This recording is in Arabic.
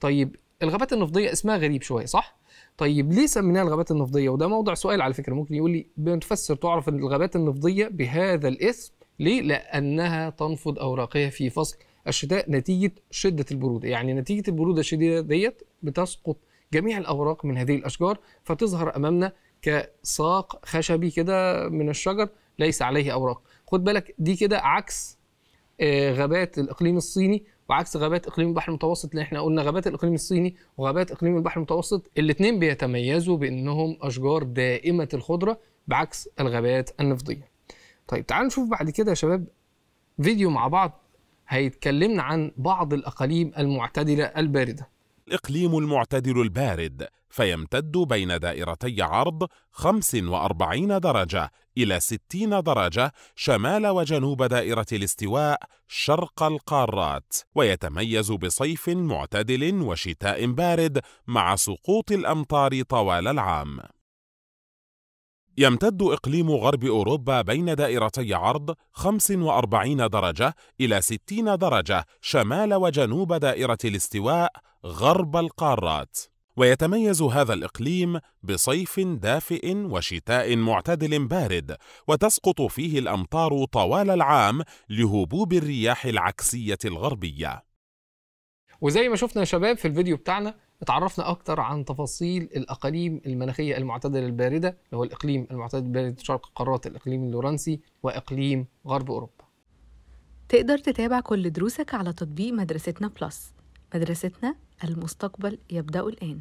طيب الغابات النفضيه اسمها غريب شويه صح طيب ليه سميناها الغابات النفضيه وده موضع سؤال على فكره ممكن يقول لي بنفسر تعرف ان الغابات النفضيه بهذا الاسم ليه لانها تنفض اوراقها في فصل الشتاء نتيجه شده البروده يعني نتيجه البروده الشديده ديت بتسقط جميع الاوراق من هذه الاشجار فتظهر امامنا كساق خشبي كده من الشجر ليس عليه اوراق خد بالك دي كده عكس غابات الاقليم الصيني وعكس غابات اقليم البحر المتوسط اللي احنا قلنا غابات الاقليم الصيني وغابات اقليم البحر المتوسط الاثنين بيتميزوا بانهم اشجار دائمه الخضره بعكس الغابات النفضيه. طيب تعالوا نشوف بعد كده يا شباب فيديو مع بعض هيتكلمنا عن بعض الاقاليم المعتدله البارده. الإقليم المعتدل البارد فيمتد بين دائرتي عرض 45 درجة إلى 60 درجة شمال وجنوب دائرة الاستواء شرق القارات ويتميز بصيف معتدل وشتاء بارد مع سقوط الأمطار طوال العام يمتد إقليم غرب أوروبا بين دائرتي عرض 45 درجة إلى 60 درجة شمال وجنوب دائرة الاستواء غرب القارات. ويتميز هذا الإقليم بصيف دافئ وشتاء معتدل بارد، وتسقط فيه الأمطار طوال العام لهبوب الرياح العكسية الغربية. وزي ما شفنا يا شباب في الفيديو بتاعنا اتعرفنا اكتر عن تفاصيل الاقاليم المناخيه المعتدله البارده اللي هو الاقليم المعتدل البارد شرق قارات الاقليم اللورنسي واقليم غرب اوروبا تقدر تتابع كل دروسك على تطبيق مدرستنا بلس مدرستنا المستقبل يبدا الان